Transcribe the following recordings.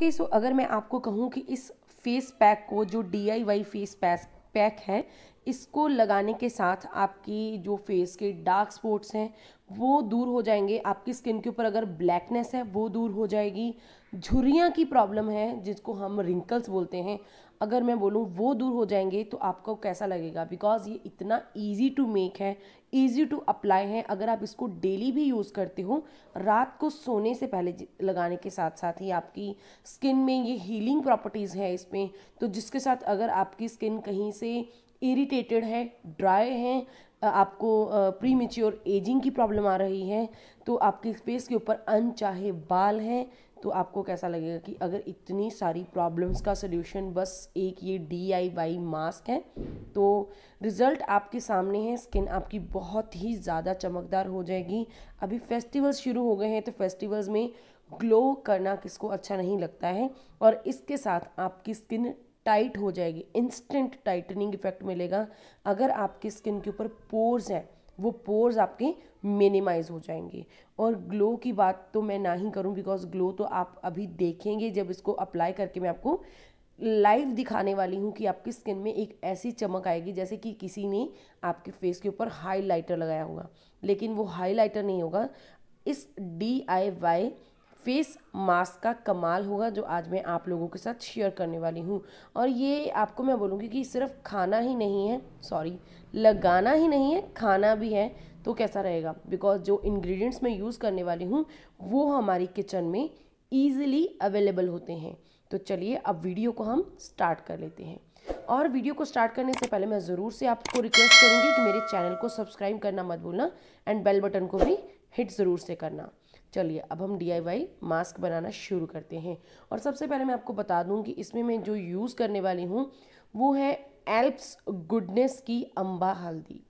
okay so अगर मैं आपको कहूँ कि इस फेस पैक को जो डी आई वाई फेस पैस पैक है इसको लगाने के साथ आपकी जो फेस के डार्क स्पॉट्स हैं वो दूर हो जाएंगे आपकी स्किन के ऊपर अगर ब्लैकनेस है वो दूर हो जाएगी झुरियाँ की प्रॉब्लम है जिसको हम रिंकल्स बोलते हैं अगर मैं बोलूँ वो दूर हो जाएंगे तो आपको कैसा लगेगा बिकॉज ये इतना ईजी टू मेक है ईजी टू अप्लाई है अगर आप इसको डेली भी यूज़ करते हो रात को सोने से पहले लगाने के साथ साथ ही आपकी स्किन में ये हीलिंग प्रॉपर्टीज़ है इसमें तो जिसके साथ अगर आपकी स्किन कहीं से इरिटेटेड है ड्राई है आपको प्री मेच्योर एजिंग की प्रॉब्लम आ रही है तो आपकी फेस के ऊपर अनचाहे बाल हैं तो आपको कैसा लगेगा कि अगर इतनी सारी प्रॉब्लम्स का सोल्यूशन बस एक ये डी आई वाई मास्क है तो रिज़ल्ट आपके सामने है स्किन आपकी बहुत ही ज़्यादा चमकदार हो जाएगी अभी फेस्टिवल्स शुरू हो गए हैं तो फेस्टिवल्स में ग्लो करना किसको अच्छा नहीं लगता है और इसके साथ आपकी स्किन टाइट हो जाएगी इंस्टेंट टाइटनिंग इफेक्ट मिलेगा अगर आपकी स्किन के ऊपर पोर्स हैं वो पोर्स आपके मिनिमाइज हो जाएंगे और ग्लो की बात तो मैं ना ही करूँ बिकॉज ग्लो तो आप अभी देखेंगे जब इसको अप्लाई करके मैं आपको लाइव दिखाने वाली हूँ कि आपकी स्किन में एक ऐसी चमक आएगी जैसे कि किसी ने आपके फेस के ऊपर हाईलाइटर लगाया होगा लेकिन वो हाईलाइटर नहीं होगा इस D I Y face mask का कमाल होगा जो आज मैं आप लोगों के साथ शेयर करने वाली हूँ और ये आपको मैं बोलूँगी कि सिर्फ खाना ही नहीं है सॉरी लगाना ही नहीं है खाना भी है तो कैसा रहेगा बिकॉज जो इन्ग्रीडियंट्स मैं यूज़ करने वाली हूँ वो हमारी किचन में ईजिली अवेलेबल होते हैं तो चलिए अब वीडियो को हम स्टार्ट कर लेते हैं और वीडियो को स्टार्ट करने से पहले मैं ज़रूर से आपको रिक्वेस्ट करूँगी कि मेरे चैनल को सब्सक्राइब करना मत भूलना एंड बेल बटन को भी हिट ज़रूर से करना चलिए अब हम डी मास्क बनाना शुरू करते हैं और सबसे पहले मैं आपको बता दूं कि इसमें मैं जो यूज़ करने वाली हूँ वो है एल्प्स गुडनेस की अम्बा हल्दी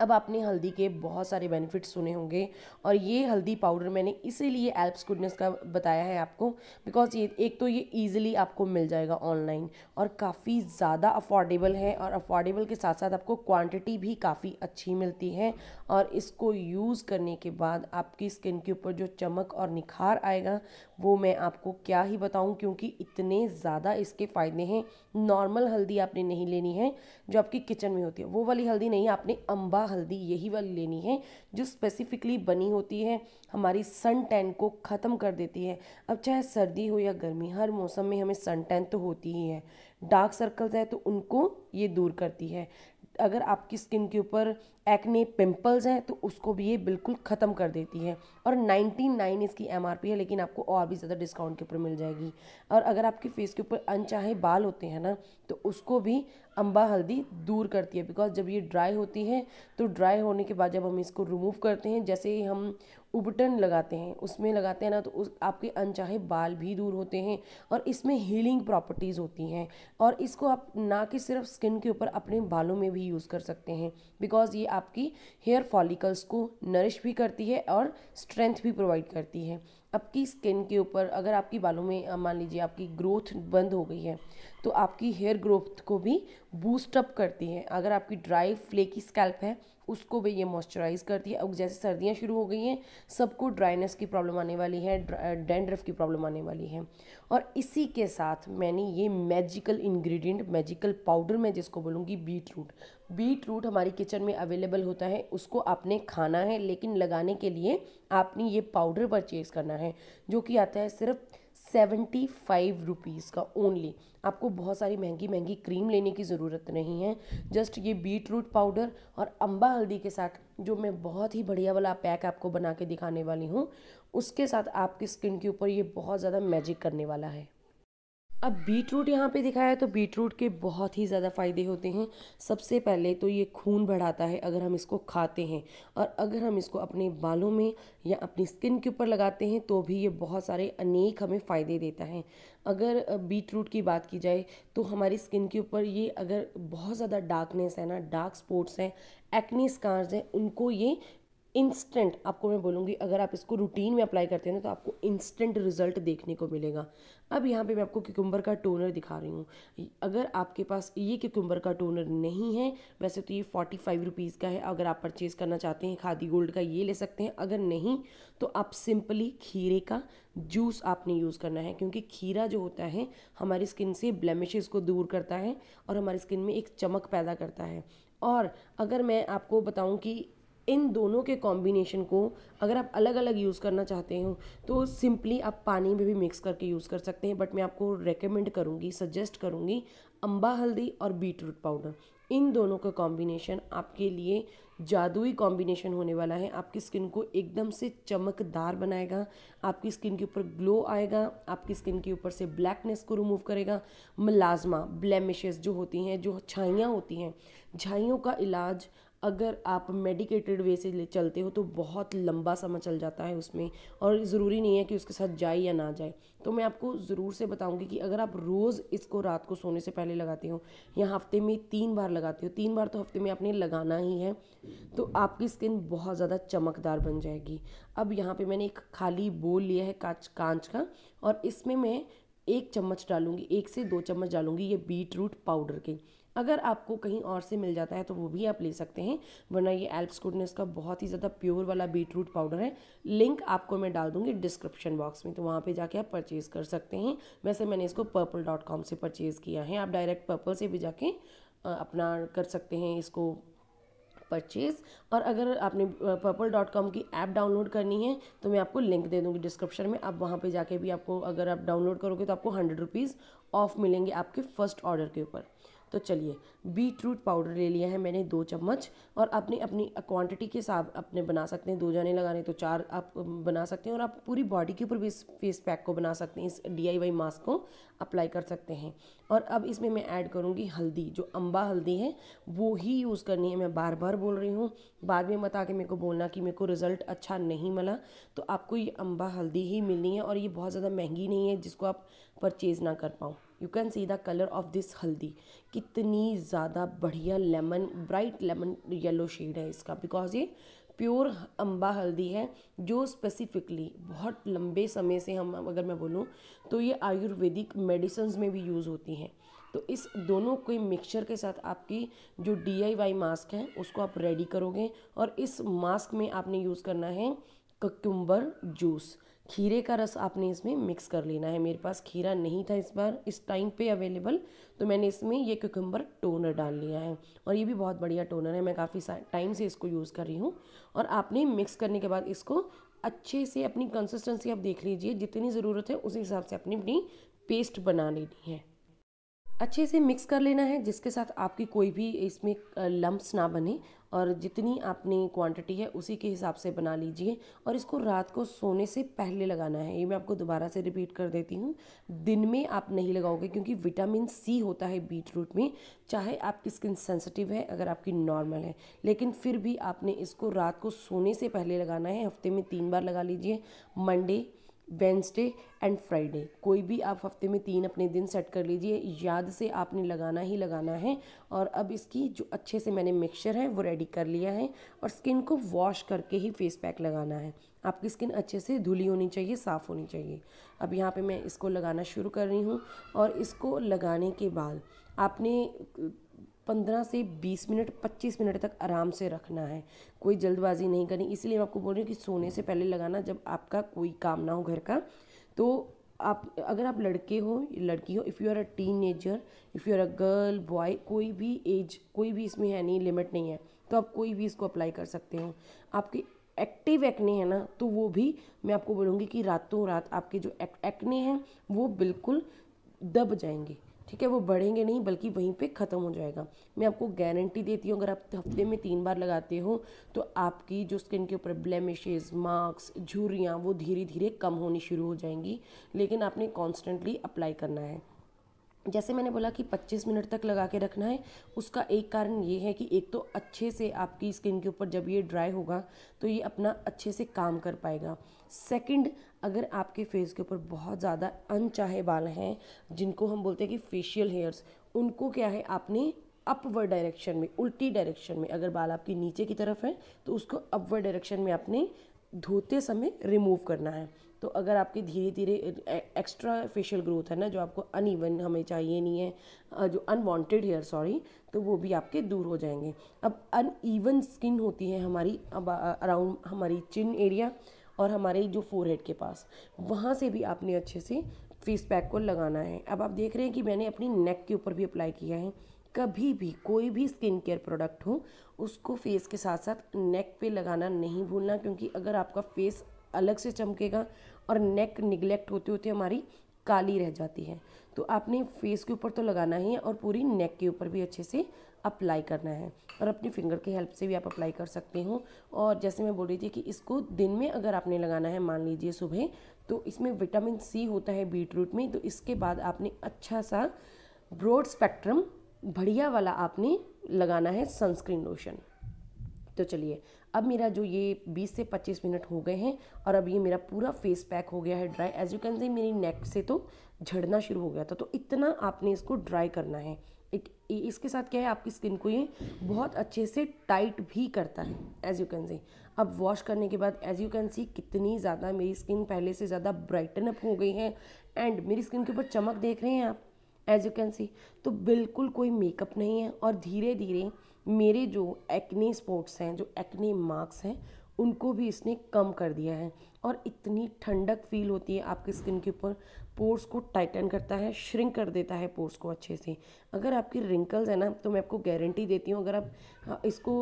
अब आपने हल्दी के बहुत सारे बेनिफिट्स सुने होंगे और ये हल्दी पाउडर मैंने इसीलिए एल्प्स गुडनेस का बताया है आपको बिकॉज ये एक तो ये ईजिली आपको मिल जाएगा ऑनलाइन और काफ़ी ज़्यादा अफोर्डेबल है और अफोर्डेबल के साथ साथ आपको क्वांटिटी भी काफ़ी अच्छी मिलती है और इसको यूज़ करने के बाद आपकी स्किन के ऊपर जो चमक और निखार आएगा वो मैं आपको क्या ही बताऊं क्योंकि इतने ज़्यादा इसके फ़ायदे हैं नॉर्मल हल्दी आपने नहीं लेनी है जो आपकी किचन में होती है वो वाली हल्दी नहीं आपने अम्बा हल्दी यही वाली लेनी है जो स्पेसिफिकली बनी होती है हमारी सन टैन को ख़त्म कर देती है अब चाहे सर्दी हो या गर्मी हर मौसम में हमें सन टैन तो होती ही है डार्क सर्कल्स है तो उनको ये दूर करती है अगर आपकी स्किन के ऊपर एक्ने पिंपल्स हैं तो उसको भी ये बिल्कुल ख़त्म कर देती है और 99 इसकी एम है लेकिन आपको और भी ज़्यादा डिस्काउंट के ऊपर मिल जाएगी और अगर आपके फेस के ऊपर अनचाहे बाल होते हैं ना तो उसको भी अम्बा हल्दी दूर करती है बिकॉज जब ये ड्राई होती है तो ड्राई होने के बाद जब हम इसको रिमूव करते हैं जैसे ही हम उबटन लगाते हैं उसमें लगाते हैं ना तो उस आपके अनचाहे बाल भी दूर होते हैं और इसमें हीलिंग प्रॉपर्टीज़ होती हैं और इसको आप ना कि सिर्फ स्किन के ऊपर अपने बालों में भी यूज़ कर सकते हैं बिकॉज़ ये आपकी हेयर फॉलिकल्स को नरिश भी करती है और स्ट्रेंथ भी प्रोवाइड करती है आपकी स्किन के ऊपर अगर आपकी बालों में मान लीजिए आपकी ग्रोथ बंद हो गई है तो आपकी हेयर ग्रोथ को भी बूस्टअप करती हैं अगर आपकी ड्राई फ्लेकी स्कैल्प है उसको भी ये मॉइस्चराइज़ करती है अब जैसे सर्दियाँ शुरू हो गई हैं सबको ड्राइनेस की प्रॉब्लम आने वाली है डेंड्रफ की प्रॉब्लम आने वाली है और इसी के साथ मैंने ये मैजिकल इंग्रेडिएंट मैजिकल पाउडर मैं जिसको बोलूँगी बीट रूट बीट रूट हमारी किचन में अवेलेबल होता है उसको आपने खाना है लेकिन लगाने के लिए आपने ये पाउडर परचेज़ करना है जो कि आता है सिर्फ सेवेंटी फाइव रुपीज़ का ओनली आपको बहुत सारी महंगी महंगी क्रीम लेने की ज़रूरत नहीं है जस्ट ये बीट रूट पाउडर और अम्बा हल्दी के साथ जो मैं बहुत ही बढ़िया वाला पैक आपको बना के दिखाने वाली हूँ उसके साथ आपकी स्किन के ऊपर ये बहुत ज़्यादा मैजिक करने वाला है अब बीट रूट यहाँ पे दिखाया है तो बीट रूट के बहुत ही ज़्यादा फ़ायदे होते हैं सबसे पहले तो ये खून बढ़ाता है अगर हम इसको खाते हैं और अगर हम इसको अपने बालों में या अपनी स्किन के ऊपर लगाते हैं तो भी ये बहुत सारे अनेक हमें फ़ायदे देता है अगर बीट रूट की बात की जाए तो हमारी स्किन के ऊपर ये अगर बहुत ज़्यादा डार्कनेस है ना डार्क स्पॉट्स हैं एक्नी स्कार्स हैं उनको ये इंस्टेंट आपको मैं बोलूँगी अगर आप इसको रूटीन में अप्लाई करते हैं ना तो आपको इंस्टेंट रिजल्ट देखने को मिलेगा अब यहाँ पे मैं आपको क्यूकुम्बर का टोनर दिखा रही हूँ अगर आपके पास ये क्यूकुम्बर का टोनर नहीं है वैसे तो ये फोर्टी फाइव रुपीज़ का है अगर आप परचेज़ करना चाहते हैं खादी गोल्ड का ये ले सकते हैं अगर नहीं तो आप सिंपली खीरे का जूस आपने यूज़ करना है क्योंकि खीरा जो होता है हमारी स्किन से ब्लेमिशेस को दूर करता है और हमारी स्किन में एक चमक पैदा करता है और अगर मैं आपको बताऊं कि इन दोनों के कॉम्बिनेशन को अगर आप अलग अलग यूज़ करना चाहते हो तो सिंपली आप पानी में भी मिक्स करके यूज़ कर सकते हैं बट मैं आपको रेकमेंड करूँगी सजेस्ट करूँगी अम्बा हल्दी और बीट रूट पाउडर इन दोनों का कॉम्बिनेशन आपके लिए जादुई कॉम्बिनेशन होने वाला है आपकी स्किन को एकदम से चमकदार बनाएगा आपकी स्किन के ऊपर ग्लो आएगा आपकी स्किन के ऊपर से ब्लैकनेस को रिमूव करेगा मलाजमा ब्लेमिशेस जो होती हैं जो छाइयाँ होती हैं झाइयों का इलाज अगर आप मेडिकेटेड वे से चलते हो तो बहुत लंबा समय चल जाता है उसमें और ज़रूरी नहीं है कि उसके साथ जाए या ना जाए तो मैं आपको ज़रूर से बताऊंगी कि अगर आप रोज़ इसको रात को सोने से पहले लगाते हो या हफ्ते में तीन बार लगाते हो तीन बार तो हफ्ते में आपने लगाना ही है तो आपकी स्किन बहुत ज़्यादा चमकदार बन जाएगी अब यहाँ पर मैंने एक खाली बोल लिया है कांच कांच का और इसमें मैं एक चम्मच डालूंगी एक से दो चम्मच डालूंगी ये बीट रूट पाउडर के अगर आपको कहीं और से मिल जाता है तो वो भी आप ले सकते हैं वरना ये एल्प्स गुडनेस का बहुत ही ज़्यादा प्योर वाला बीटरूट पाउडर है लिंक आपको मैं डाल दूँगी डिस्क्रिप्शन बॉक्स में तो वहाँ पर जाके आप परचेज़ कर सकते हैं वैसे मैंने इसको पर्पल डॉट कॉम से परचेज़ किया है आप डायरेक्ट पर्पल से भी जाके अपना कर सकते हैं इसको परचेज़ और अगर आपने पर्पल डॉट कॉम की ऐप डाउनलोड करनी है तो मैं आपको लिंक दे दूँगी डिस्क्रिप्शन में आप वहाँ पर जाके भी आपको अगर आप डाउनलोड करोगे तो आपको हंड्रेड रुपीज़ ऑफ मिलेंगे आपके फर्स्ट ऑर्डर के ऊपर तो चलिए बीट रूट पाउडर ले लिया है मैंने दो चम्मच और अपनी अपनी क्वांटिटी के हिसाब अपने बना सकते हैं दो जाने लगाने तो चार आप बना सकते हैं और आप पूरी बॉडी के ऊपर भी इस फेस पैक को बना सकते हैं इस डी मास्क को अप्लाई कर सकते हैं और अब इसमें मैं ऐड करूँगी हल्दी जो अम्बा हल्दी है वो ही यूज़ करनी है मैं बार बार बोल रही हूँ बाद में बता के मेरे को बोलना कि मेरे को रिज़ल्ट अच्छा नहीं मिला तो आपको ये अम्बा हल्दी ही मिलनी है और ये बहुत ज़्यादा महंगी नहीं है जिसको आप परचेज़ ना कर पाओ you can see the colour of this हल्दी कितनी ज़्यादा बढ़िया lemon bright lemon yellow shade है इसका बिकॉज ये प्योर अम्बा हल्दी है जो स्पेसिफिकली बहुत लंबे समय से हम अगर मैं बोलूँ तो ये आयुर्वेदिक मेडिसन्स में भी यूज़ होती हैं तो इस दोनों के मिक्सचर के साथ आपकी जो डी मास्क है उसको आप रेडी करोगे और इस मास्क में आपने यूज़ करना है कक्यूम्बर जूस खीरे का रस आपने इसमें मिक्स कर लेना है मेरे पास खीरा नहीं था इस बार इस टाइम पे अवेलेबल तो मैंने इसमें ये क्यूकम्बर टोनर डाल लिया है और ये भी बहुत बढ़िया टोनर है मैं काफ़ी टाइम से इसको यूज़ कर रही हूँ और आपने मिक्स करने के बाद इसको अच्छे से अपनी कंसिस्टेंसी आप देख लीजिए जितनी ज़रूरत है उसी हिसाब से अपनी अपनी पेस्ट बना लेनी है अच्छे से मिक्स कर लेना है जिसके साथ आपकी कोई भी इसमें लम्ब्स ना बने और जितनी आपने क्वांटिटी है उसी के हिसाब से बना लीजिए और इसको रात को सोने से पहले लगाना है ये मैं आपको दोबारा से रिपीट कर देती हूँ दिन में आप नहीं लगाओगे क्योंकि विटामिन सी होता है बीट रूट में चाहे आपकी स्किन सेंसिटिव है अगर आपकी नॉर्मल है लेकिन फिर भी आपने इसको रात को सोने से पहले लगाना है हफ्ते में तीन बार लगा लीजिए मंडे वेंसडे एंड फ्राइडे कोई भी आप हफ्ते में तीन अपने दिन सेट कर लीजिए याद से आपने लगाना ही लगाना है और अब इसकी जो अच्छे से मैंने मिक्सचर है वो रेडी कर लिया है और स्किन को वॉश करके ही फेस पैक लगाना है आपकी स्किन अच्छे से धुली होनी चाहिए साफ़ होनी चाहिए अब यहाँ पे मैं इसको लगाना शुरू कर रही हूँ और इसको लगाने के बाद आपने पंद्रह से बीस मिनट पच्चीस मिनट तक आराम से रखना है कोई जल्दबाजी नहीं करनी इसलिए मैं आपको बोल रही हूँ कि सोने से पहले लगाना जब आपका कोई काम ना हो घर का तो आप अगर आप लड़के हो लड़की हो if you are a teenager if you are a girl boy कोई भी एज कोई भी इसमें है नहीं लिमिट नहीं है तो आप कोई भी इसको अप्लाई कर सकते हो आपके एक्टिव एक्ने हैं ना तो वो भी मैं आपको बोलूँगी कि रातों रात आपके जो एक, एक्ने हैं वो बिल्कुल दब जाएंगे ठीक है वो बढ़ेंगे नहीं बल्कि वहीं पे ख़त्म हो जाएगा मैं आपको गारंटी देती हूँ अगर आप हफ्ते में तीन बार लगाते हो तो आपकी जो स्किन के ऊपर ब्लेमिशेज मार्क्स झुरियाँ वो धीरे धीरे कम होनी शुरू हो जाएंगी लेकिन आपने कॉन्स्टेंटली अप्लाई करना है जैसे मैंने बोला कि 25 मिनट तक लगा के रखना है उसका एक कारण ये है कि एक तो अच्छे से आपकी स्किन के ऊपर जब ये ड्राई होगा तो ये अपना अच्छे से काम कर पाएगा सेकंड अगर आपके फेस के ऊपर बहुत ज़्यादा अनचाहे बाल हैं जिनको हम बोलते हैं कि फेशियल हेयर्स उनको क्या है आपने अपवर्ड डायरेक्शन में उल्टी डायरेक्शन में अगर बाल आपके नीचे की तरफ है तो उसको अपवर्ड डायरेक्शन में आपने धोते समय रिमूव करना है तो अगर आपके धीरे धीरे एक्स्ट्रा फेशियल ग्रोथ है ना जो आपको अन हमें चाहिए नहीं है जो अनवांटेड हेयर सॉरी तो वो भी आपके दूर हो जाएंगे अब अन स्किन होती है हमारी अब अराउंड हमारी चिन एरिया और हमारे जो फोरहेड के पास वहाँ से भी आपने अच्छे से फेस पैक को लगाना है अब आप देख रहे हैं कि मैंने अपनी नेक के ऊपर भी अप्लाई किया है कभी भी कोई भी स्किन केयर प्रोडक्ट हो उसको फेस के साथ साथ नेक पे लगाना नहीं भूलना क्योंकि अगर आपका फेस अलग से चमकेगा और नेक निगलेक्ट होते होते हमारी काली रह जाती है तो आपने फेस के ऊपर तो लगाना ही है और पूरी नेक के ऊपर भी अच्छे से अप्लाई करना है और अपनी फिंगर के हेल्प से भी आप अप्लाई कर सकते हो और जैसे मैं बोल रही थी कि इसको दिन में अगर आपने लगाना है मान लीजिए सुबह तो इसमें विटामिन सी होता है बीट रूट में तो इसके बाद आपने अच्छा सा ब्रॉड स्पेक्ट्रम बढ़िया वाला आपने लगाना है सनस्क्रीन लोशन तो चलिए अब मेरा जो ये 20 से 25 मिनट हो गए हैं और अब ये मेरा पूरा फेस पैक हो गया है dry as you can see मेरी नेक से तो झड़ना शुरू हो गया था तो इतना आपने इसको ड्राई करना है एक इसके साथ क्या है आपकी स्किन को ये बहुत अच्छे से टाइट भी करता है एज़ यू कैन सी अब वॉश करने के बाद एज़ यू कैन सी कितनी ज़्यादा मेरी स्किन पहले से ज़्यादा ब्राइटन अप हो गई है एंड मेरी स्किन के ऊपर चमक देख रहे हैं आप एज यू कैन सी तो बिल्कुल कोई मेकअप नहीं है और धीरे धीरे मेरे जो एक्ने स्पॉट्स हैं जो एक्ने मार्क्स हैं उनको भी इसने कम कर दिया है और इतनी ठंडक फील होती है आपकी स्किन के ऊपर पोर्स को टाइटन करता है श्रिंक कर देता है पोर्स को अच्छे से अगर आपकी रिंकल्स है ना तो मैं आपको गारंटी देती हूँ अगर आप हाँ, इसको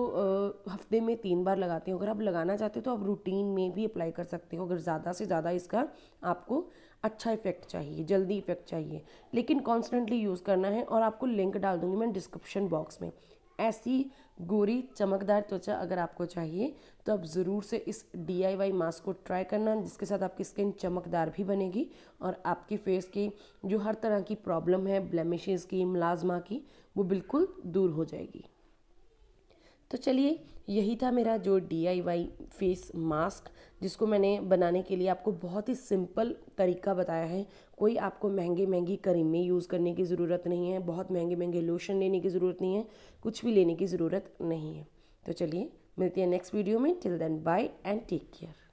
हफ्ते में तीन बार लगाते हो अगर आप लगाना चाहते हो तो आप रूटीन में भी अप्लाई कर सकते हो अगर ज़्यादा से ज़्यादा इसका आपको अच्छा इफेक्ट चाहिए जल्दी इफेक्ट चाहिए लेकिन कॉन्स्टेंटली यूज़ करना है और आपको लिंक डाल दूँगी मैं डिस्क्रिप्शन बॉक्स में ऐसी गोरी चमकदार त्वचा अगर आपको चाहिए तो आप ज़रूर से इस डी मास्क को ट्राई करना जिसके साथ आपकी स्किन चमकदार भी बनेगी और आपकी फेस की जो हर तरह की प्रॉब्लम है ब्लेमिशेज़ की मुलाजमा की वो बिल्कुल दूर हो जाएगी तो चलिए यही था मेरा जो डी फेस मास्क जिसको मैंने बनाने के लिए आपको बहुत ही सिंपल तरीका बताया है कोई आपको महंगे महंगी करीमें यूज़ करने की ज़रूरत नहीं है बहुत महंगे महंगे लोशन लेने की ज़रूरत नहीं है कुछ भी लेने की ज़रूरत नहीं है तो चलिए मिलते हैं नेक्स्ट वीडियो में till then bye and take care